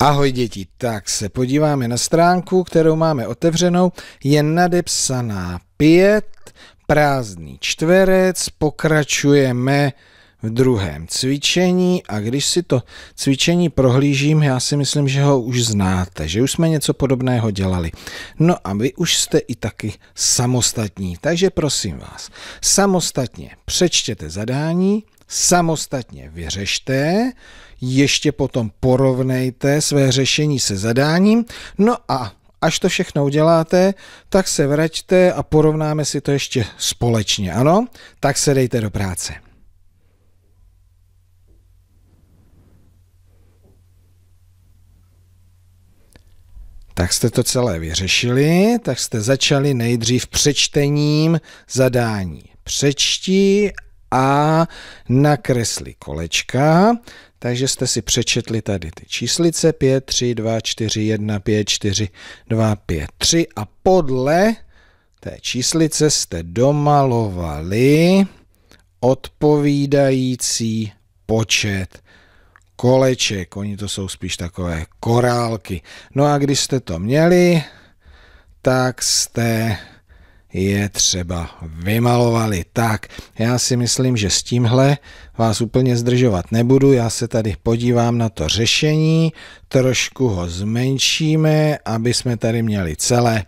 Ahoj děti, tak se podíváme na stránku, kterou máme otevřenou, je nadepsaná pět, prázdný čtverec, pokračujeme v druhém cvičení a když si to cvičení prohlížím, já si myslím, že ho už znáte, že už jsme něco podobného dělali. No a vy už jste i taky samostatní, takže prosím vás, samostatně přečtěte zadání, samostatně vyřešte, ještě potom porovnejte své řešení se zadáním, no a až to všechno uděláte, tak se vraťte a porovnáme si to ještě společně, ano? Tak se dejte do práce. Tak jste to celé vyřešili, tak jste začali nejdřív přečtením zadání. Přečti a nakresli kolečka, takže jste si přečetli tady ty číslice 5, 3, 2, 4, 1, 5, 4, 2, 5, 3 a podle té číslice jste domalovali odpovídající počet koleček. Oni to jsou spíš takové korálky. No a když jste to měli, tak jste je třeba vymalovali. Tak, já si myslím, že s tímhle vás úplně zdržovat nebudu. Já se tady podívám na to řešení, trošku ho zmenšíme, aby jsme tady měli celé.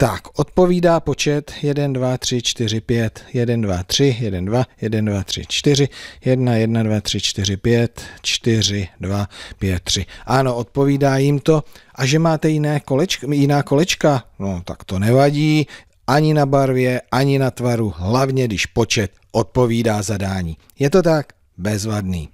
Tak, odpovídá počet 1, 2, 3, 4, 5, 1, 2, 3, 1, 2, 1, 2, 3, 4, 1, 1, 2, 3, 4, 5, 4, 2, 5, 3. Ano, odpovídá jim to. A že máte jiné kolečka, jiná kolečka, no tak to nevadí, ani na barvě, ani na tvaru, hlavně když počet odpovídá zadání. Je to tak? Bezvadný.